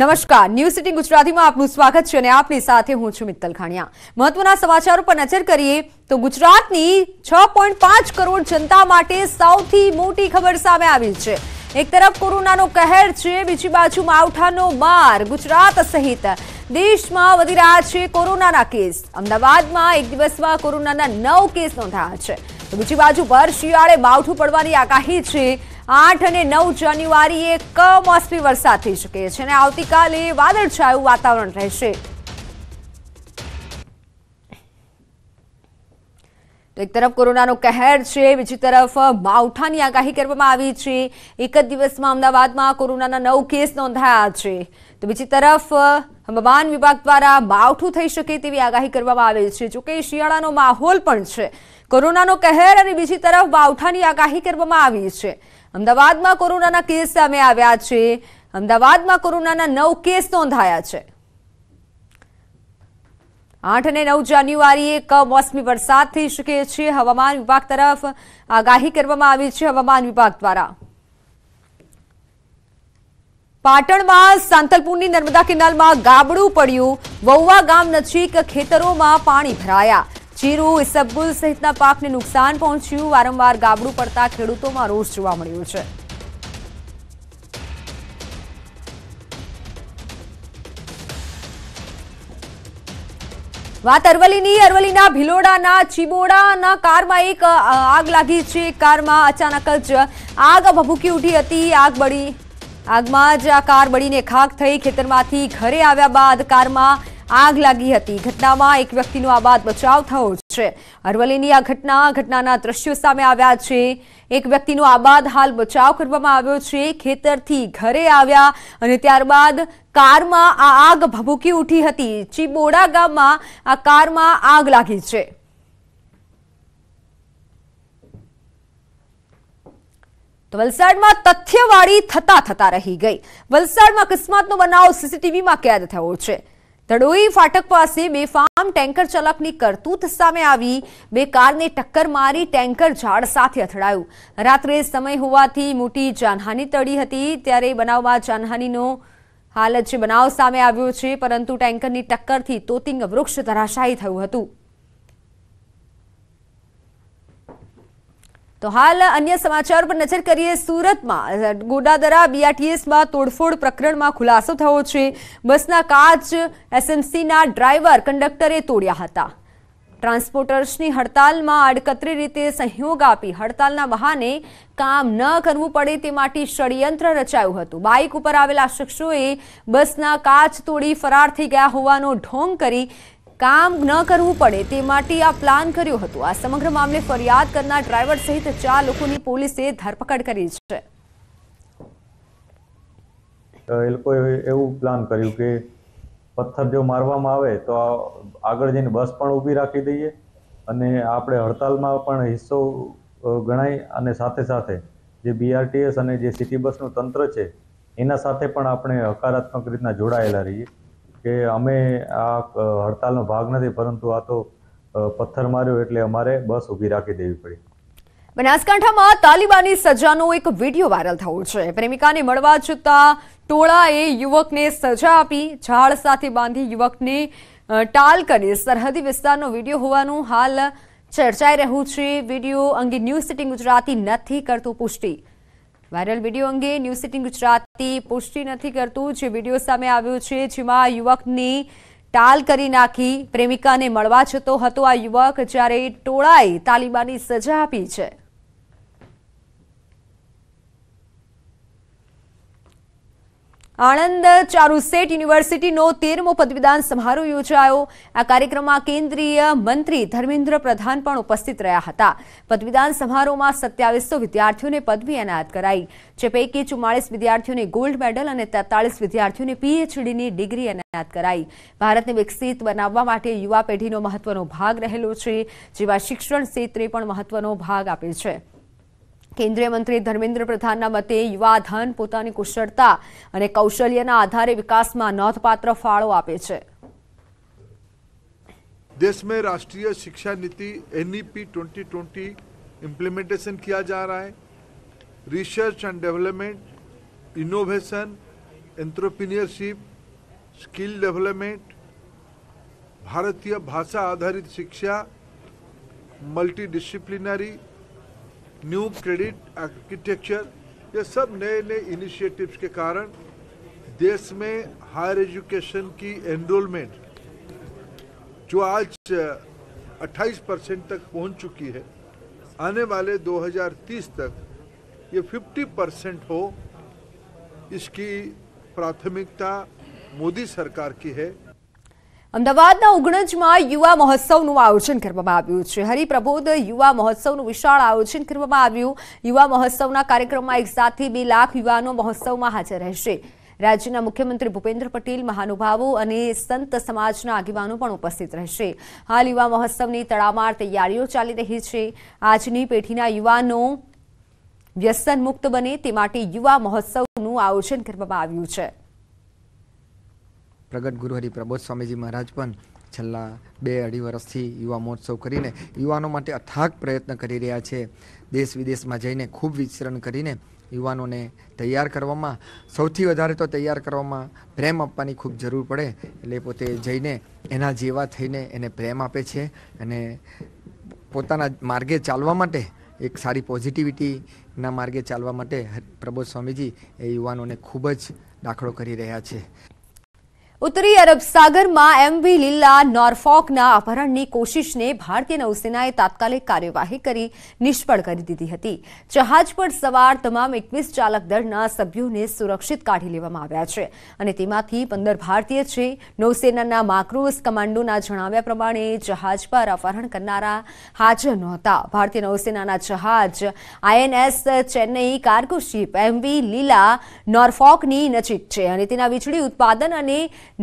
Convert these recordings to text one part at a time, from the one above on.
નમસ્કાર news city ગુજરાતીમાં આપનું સ્વાગત છે અને આપની સાથે હું છું મિત્તલ ખાણિયા મહત્વના સમાચારો પર નજર કરીએ તો ગુજરાતની છ કરોડ જનતા માટે સૌથી મોટી ખબર સામે આવી છે એક તરફ કોરોનાનો કહેર છે બીજી બાજુ માવઠાનો માર ગુજરાત સહિત દેશમાં વધી રહ્યા છે કોરોનાના કેસ અમદાવાદમાં એક દિવસમાં કોરોનાના નવ કેસ નોંધાયા છે તો બીજી બાજુ ભર શિયાળે માવઠું પડવાની આગાહી છે આઠ અને નવ જાન્યુઆરીએ કમોસમી વરસાદ થઈ શકે છે અને આવતીકાલે વાદળછાયું વાતાવરણ રહેશે તો એક તરફ કોરોનાનો કહેર છે બીજી તરફ માવઠાની આગાહી કરવામાં આવી છે એક જ દિવસમાં અમદાવાદમાં કોરોનાના નવ કેસ નોંધાયા છે તો બીજી તરફ હવામાન વિભાગ દ્વારા માવઠું થઈ શકે તેવી આગાહી કરવામાં આવી છે જોકે શિયાળાનો માહોલ પણ છે કોરોનાનો કહેર અને બીજી તરફ માવઠાની આગાહી કરવામાં આવી છે અમદાવાદમાં કોરોનાના કેસ સામે આવ્યા છે અમદાવાદમાં કોરોનાના નવ કેસ નોંધાયા છે આઠ અને નવ જાન્યુઆરીએ કમોસમી વરસાદ થઈ શકે છે હવામાન વિભાગ તરફ આગાહી કરવામાં આવી છે હવામાન વિભાગ દ્વારા પાટણમાં સાંતલપુરની નર્મદા કેનાલમાં ગાબડું પડ્યું વૌવા ગામ નજીક ખેતરોમાં પાણી ભરાયા જીરું ઇસબગુલ સહિતના પાકને નુકસાન પહોંચ્યું વારંવાર ગાબડું પડતા ખેડૂતોમાં રોષ જોવા મળ્યો છે વાત અરવલીની અરવલીના ભિલોડાના ચીબોડાના કારમાં એક આગ લાગી છે કારમાં અચાનક જ આગ ભભૂકી ઉઠી હતી આગ બળી આગમાં જ આ કાર બળીને ખાક થઈ ખેતરમાંથી ઘરે આવ્યા બાદ કારમાં આગ લાગી હતી ઘટનામાં એક વ્યક્તિનો આબાદ બચાવ થયો છે અરવલ્લીની આ ઘટના ઘટનાના દ્રશ્યો સામે આવ્યા છે એક વ્યક્તિનો આબાદ હાલ બચાવ કરવામાં આવ્યો છે ખેતરથી ઘરે આવ્યા અને ત્યારબાદ કારમાં આ આગ ભભૂકી ઉઠી હતી ચીબોડા ગામમાં આ કારમાં આગ લાગી છે તો વલસાડમાં તથ્યવાળી થતા થતા રહી ગઈ વલસાડમાં અકસ્માતનો બનાવ સીસીટીવીમાં કેદ થયો છે ધડોઈ ફાટક પાસે ફાર્મ ટેન્કર ચાલકની કરતૂત સામે આવી બે કારને ટક્કર મારી ટેન્કર ઝાડ સાથે અથડાયું રાત્રે સમય હોવાથી મોટી જાનહાની તડી હતી ત્યારે બનાવમાં જાનહાનીનો હાલ જે બનાવ સામે આવ્યો છે પરંતુ ટેન્કરની ટક્કરથી તોતિંગ વૃક્ષ ધરાશાયી થયું હતું તો હાલ અન્ય સમાચાર પર નજર કરીએ સુરતમાં ગોડાદરા બીઆરટીએસમાં તોડફોડ પ્રકરણમાં ખુલાસો થયો છે બસના કાચ એસએમસીના ડ્રાઈવર કંડક્ટરે તોડ્યા હતા ટ્રાન્સપોર્ટર્સની હડતાલમાં આડકતરી રીતે સહયોગ આપી હડતાલના બહાને કામ ન કરવું પડે તે માટે ષડયંત્ર રચાયું હતું બાઇક ઉપર આવેલા શખ્સોએ બસના કાચ તોડી ફરાર થઈ ગયા હોવાનો ઢોંગ કરી કામ ન કરવું પડે તે માટે આ પ્લાન કર્યો હતો આ સમગ્ર મામલે ફરિયાદ કરનાર ડ્રાઈવર સહિત ચાર લોકોની પોલીસે ધરપકડ કરી છે એ લોકોએ એવું પ્લાન કર્યું કે પથ્થર જો મારવામાં આવે તો આગળ જઈને બસ પણ ઊભી રાખી દઈએ અને આપણે હડતાલમાં પણ હિસ્સો ગણાય અને સાથે સાથે જે બીઆરટીએસ અને જે સિટી બસનું તંત્ર છે એના સાથે પણ આપણે હકારાત્મક રીતના જોડાયેલા રહીએ કે અમે આ હડતાલનો ભાગ નથી પરંતુ આ તો પથ્થર માર્યો એટલે અમારે બસ ઊભી રાખી દેવી પડી બનાસકાંઠામાં તાલિબાની સજાનો એક વિડીયો વાયરલ થયો છે પ્રેમિકાને મળવા જતા ટોળાએ યુવકને સજા આપી ઝાડ સાથે બાંધી યુવકને ટાલ કરી સરહદી વિસ્તારનો વિડીયો હોવાનું હાલ ચર્ચાઈ રહ્યું છે વિડીયો અંગે ન્યૂઝ સિટી ગુજરાતી નથી કરતું પુષ્ટિ વાયરલ વિડીયો અંગે ન્યૂઝ સિટીન ગુજરાતી પુષ્ટિ નથી કરતું જે વિડીયો સામે આવ્યો છે જેમાં યુવકની ટાલ કરી નાખી પ્રેમિકાને મળવા જતો હતો આ યુવક જ્યારે ટોળાએ તાલિબાની સજા આપી છે આણંદ ચારૂસેટ યુનિવર્સિટીનો તેરમો પદવીદાન સમારોહ યોજાયો આ કાર્યક્રમમાં કેન્દ્રીય મંત્રી ધર્મેન્દ્ર પ્રધાન પણ ઉપસ્થિત રહ્યા હતા પદવીદાન સમારોહમાં સત્યાવીસો વિદ્યાર્થીઓને પદવી એનાયત કરાઈ જે પૈકી ચુમ્માળીસ વિદ્યાર્થીઓને ગોલ્ડ મેડલ અને તેતાળીસ વિદ્યાર્થીઓને પીએચડીની ડિગ્રી એનાયત કરાઈ ભારતને વિકસિત બનાવવા માટે યુવા પેઢીનો મહત્વનો ભાગ રહેલો છે જેવા શિક્ષણ ક્ષેત્રે પણ મહત્વનો ભાગ આપે છે કેન્દ્રીય મંત્રી ધર્મેન્દ્ર પ્રધાનના મતે યુવાધન પોતાની કુશળતા અને કૌશલ્યના આધારે વિકાસમાં નોંધપાત્ર ફાળો આપે છે देश में राष्ट्रीय शिक्षा नीति N P twenty twenty implementation किया जा रहा है research and development innovation entrepreneurship skill development भारतीय भाषा आधारित शिक्षा multidisciplinary new credit architecture ये सब नए नए इनिशिएटिव्स के कारण देश में हायर एजुकेशन की एनरोलमेंट जो आज 28 परसेंट तक पहुंच चुकी है आने वाले 2030 तक ये 50 परसेंट हो इसकी प्राथमिकता मोदी सरकार की है અમદાવાદના ઉગણજમાં યુવા મહોત્સવનું આયોજન કરવામાં આવ્યું છે હરિપ્રબોધ યુવા મહોત્સવનું વિશાળ આયોજન કરવામાં આવ્યું યુવા મહોત્સવના કાર્યક્રમમાં એક સાથે બે લાખ યુવાનો મહોત્સવમાં હાજર રહેશે રાજ્યના મુખ્યમંત્રી ભૂપેન્દ્ર પટેલ મહાનુભાવો અને સંત સમાજના આગેવાનો પણ ઉપસ્થિત રહેશે હાલ યુવા મહોત્સવની તડામાર તૈયારીઓ ચાલી રહી છે આજની પેઢીના યુવાનો વ્યસન મુક્ત બને તે માટે યુવા મહોત્સવનું આયોજન કરવામાં આવ્યું છે પ્રગટ ગુરુ હરિપ્રબોધ સ્વામીજી મહારાજ પણ છેલ્લા બે અઢી વર્ષથી યુવા મહોત્સવ કરીને યુવાનો માટે અથાગ પ્રયત્ન કરી રહ્યા છે દેશ વિદેશમાં જઈને ખૂબ વિચરણ કરીને યુવાનોને તૈયાર કરવામાં સૌથી વધારે તો તૈયાર કરવામાં પ્રેમ આપવાની ખૂબ જરૂર પડે એટલે પોતે જઈને એના જેવા થઈને એને પ્રેમ આપે છે અને પોતાના માર્ગે ચાલવા માટે એક સારી પોઝિટિવિટીના માર્ગે ચાલવા માટે પ્રબોધ સ્વામીજી એ યુવાનોને ખૂબ જ દાખલો કરી રહ્યા છે ઉત્તરી અરબ સાગરમાં એમવી લીલા નોર્ફોકના અપહરણની કોશિશને ભારતીય નૌસેનાએ તાત્કાલિક કાર્યવાહી કરી નિષ્ફળ કરી દીધી હતી જહાજ પર સવાર તમામ એકવીસ ચાલક દળના સભ્યોને સુરક્ષિત કાઢી લેવામાં આવ્યા છે અને તેમાંથી પંદર ભારતીય છે નૌસેનાના માક્રોસ કમાન્ડોના જણાવ્યા પ્રમાણે જહાજ પર અપહરણ કરનારા હાજર નહોતા ભારતીય નૌસેનાના જહાજ INS Chennai cargo ship MV Lila નોર્ફોકની નજીક છે અને તેના વીજળી ઉત્પાદન અને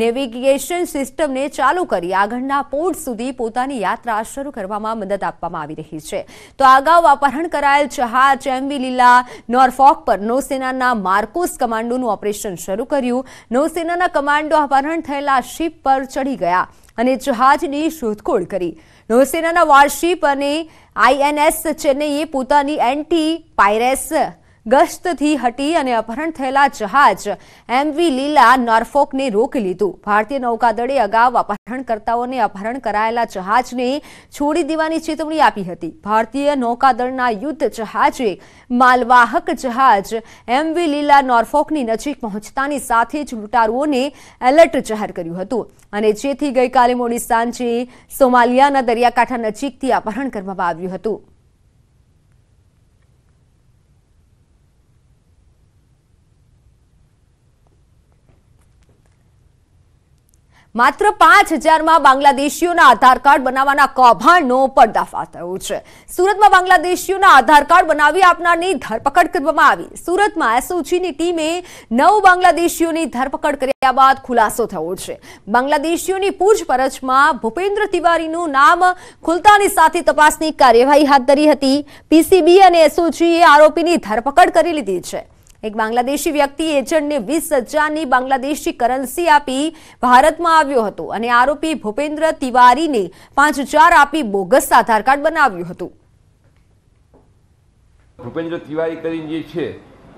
નેવિગેશન સિસ્ટમને ચાલુ કરી આગળના પોર્ટ સુધી પોતાની યાત્રા શરૂ કરવામાં મદદ આપવામાં આવી રહી છે તો અગાઉ અપહરણ કરાયેલ જહાજ એમવી લીલા નોરફોક પર નૌસેનાના માર્કોસ કમાન્ડોનું ઓપરેશન શરૂ કર્યું નૌસેનાના કમાન્ડો અપહરણ થયેલા શિપ પર ચડી ગયા અને જહાજની શોધખોળ કરી નૌસેનાના વોરશિપ અને આઈએનએસ ચેન્નઈએ પોતાની એન્ટી પાયરેસ ગસ્તથી હટી અને અપહરણ થયેલા જહાજ એમવી લીલા નોર્ફોકને રોકી લીધું ભારતીય નૌકાદળે અગાઉ અપહરણકર્તાઓને અપહરણ કરાયેલા જહાજને છોડી દેવાની ચેતવણી આપી હતી ભારતીય નૌકાદળના યુદ્ધ જહાજે માલવાહક જહાજ એમવી લીલા નોર્ફોકની નજીક પહોંચતાની સાથે જ લૂંટારુઓને એલર્ટ જાહેર કર્યું હતું અને જેથી ગઈકાલે મોડી સાંજે સોમાલિયાના દરિયાકાંઠા નજીકથી અપહરણ કરવામાં આવ્યું હતું માત્ર પાંચ હજારમાં બાંગ્લાદેશીઓના આધાર કાર્ડ બનાવવાના કૌભાંડનો પર્દાફાશ થયો છે સુરતમાં બાંગ્લાદેશીઓના આધાર કાર્ડ બનાવી આપનારની ધરપકડ કરવામાં આવી સુરતમાં એસઓજીની ટીમે નવ બાંગ્લાદેશીઓની ધરપકડ કર્યા બાદ ખુલાસો થયો છે બાંગ્લાદેશીઓની પૂછપરછમાં ભૂપેન્દ્ર તિવારીનું નામ ખુલતાની સાથે તપાસની કાર્યવાહી હાથ ધરી હતી પીસીબી અને એસઓજીએ આરોપીની ધરપકડ કરી લીધી છે એક બાંગ્લાદેશી વ્યક્તિ એજન્ટને વીસ હજારની બાંગ્લાદેશી કરન્સી આપી ભારતમાં આવ્યો હતો અને આરોપી ભૂપેન્દ્ર તિવારીને પાંચ હજાર આપી બોગસ આધાર કાર્ડ બનાવ્યું હતું ભૂપેન્દ્ર તિવારી કરીને જે છે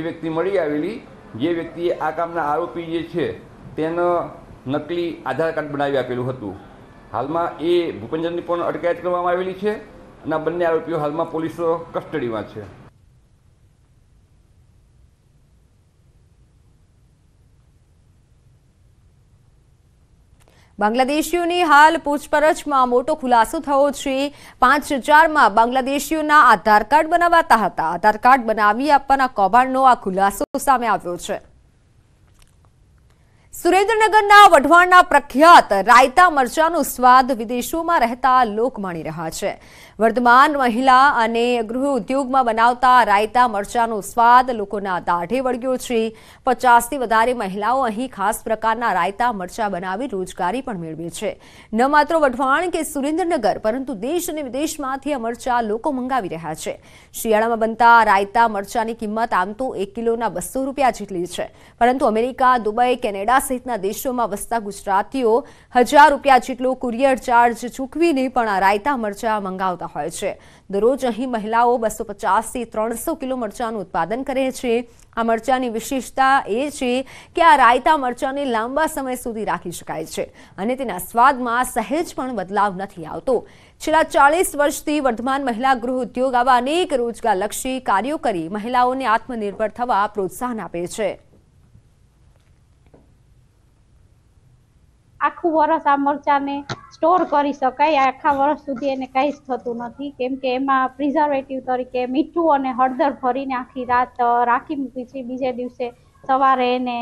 એ વ્યક્તિ મળી આવેલી જે વ્યક્તિએ આ કામના આરોપી જે છે તેનો નકલી આધાર કાર્ડ બનાવી આપેલું હતું હાલમાં એ ભૂપેન્દ્રની પણ અટકાયત કરવામાં આવેલી છે અને બંને આરોપીઓ હાલમાં પોલીસો કસ્ટડીમાં છે બાંગ્લાદેશીઓની હાલ પૂછપરછમાં મોટો ખુલાસો થયો છે પાંચ ચારમાં બાંગ્લાદેશીઓના આધાર કાર્ડ બનાવાતા હતા આધાર કાર્ડ બનાવી આપવાના કૌભાંડનો આ ખુલાસો સામે આવ્યો છે સુરેન્દ્રનગરના વઢવાણના પ્રખ્યાત રાયતા મરચાનો સ્વાદ વિદેશોમાં રહેતા લોક માણી રહ્યા છે વર્ધમાન મહિલા અને ગૃહ ઉદ્યોગમાં બનાવતા રાયતા મરચાનો સ્વાદ લોકોના દાઢે વળગ્યો છે પચાસથી વધારે મહિલાઓ અહીં ખાસ પ્રકારના રાયતા મરચા બનાવી રોજગારી પણ મેળવી છે ન માત્ર વઢવાણ કે સુરેન્દ્રનગર પરંતુ દેશ અને વિદેશમાંથી આ મરચા લોકો મંગાવી રહ્યા છે શિયાળામાં બનતા રાયતા મરચાની કિંમત આમ તો એક કિલોના બસો રૂપિયા જેટલી છે પરંતુ અમેરિકા દુબઈ કેનેડા સહિતના દેશોમાં વસતા ગુજરાતીઓ હજાર રૂપિયા જેટલો કુરિયર ચાર્જ ચૂકવીને પણ આ રાયતા મરચા મંગાવતા હોય છે દરરોજ અહીં મહિલાઓ બસો પચાસથી ત્રણસો કિલો મરચાંનું ઉત્પાદન કરે છે આ મરચાંની વિશેષતા એ છે કે આ રાયતા મરચાંને લાંબા સમય સુધી રાખી શકાય છે અને તેના સ્વાદમાં સહેજ પણ બદલાવ નથી આવતો છેલ્લા ચાલીસ વર્ષથી વર્ધમાન મહિલા ગૃહ ઉદ્યોગ આવા અનેક રોજગારલક્ષી કાર્યો કરી મહિલાઓને આત્મનિર્ભર થવા પ્રોત્સાહન આપે છે આખું વર્ષ આ મરચાને સ્ટોર કરી શકાય આખા વર્ષ સુધી એને કંઈ જ થતું નથી કેમ કે એમાં પ્રિઝર્વેટિવ તરીકે મીઠું અને હળદર ભરીને આખી રાત રાખી મૂકી છે બીજે દિવસે સવારે એને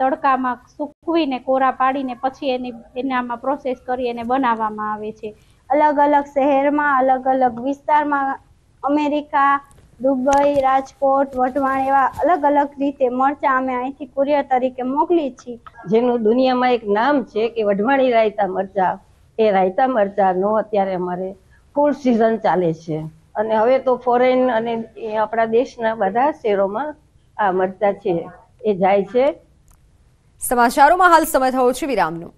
તડકામાં સૂકવીને કોરા પાડીને પછી એની એનામાં પ્રોસેસ કરી એને બનાવવામાં આવે છે અલગ અલગ શહેરમાં અલગ અલગ વિસ્તારમાં અમેરિકા દુબઈ રાજકોટ વઢવાણ એવા અલગ અલગ રીતે મરચા અમે અહીંથી કુરિયર તરીકે મોકલી છીએ જેનું દુનિયામાં એક નામ છે કે વઢવાણી રાયતા મરચા એ રાયતા મરચાનો અત્યારે અમારે ફૂલ સિઝન ચાલે છે અને હવે તો ફોરેન અને આપણા દેશના બધા શહેરોમાં આ મરચા છે એ જાય છે સમાચારોમાં હાલ સમય થયો છે વિરામનું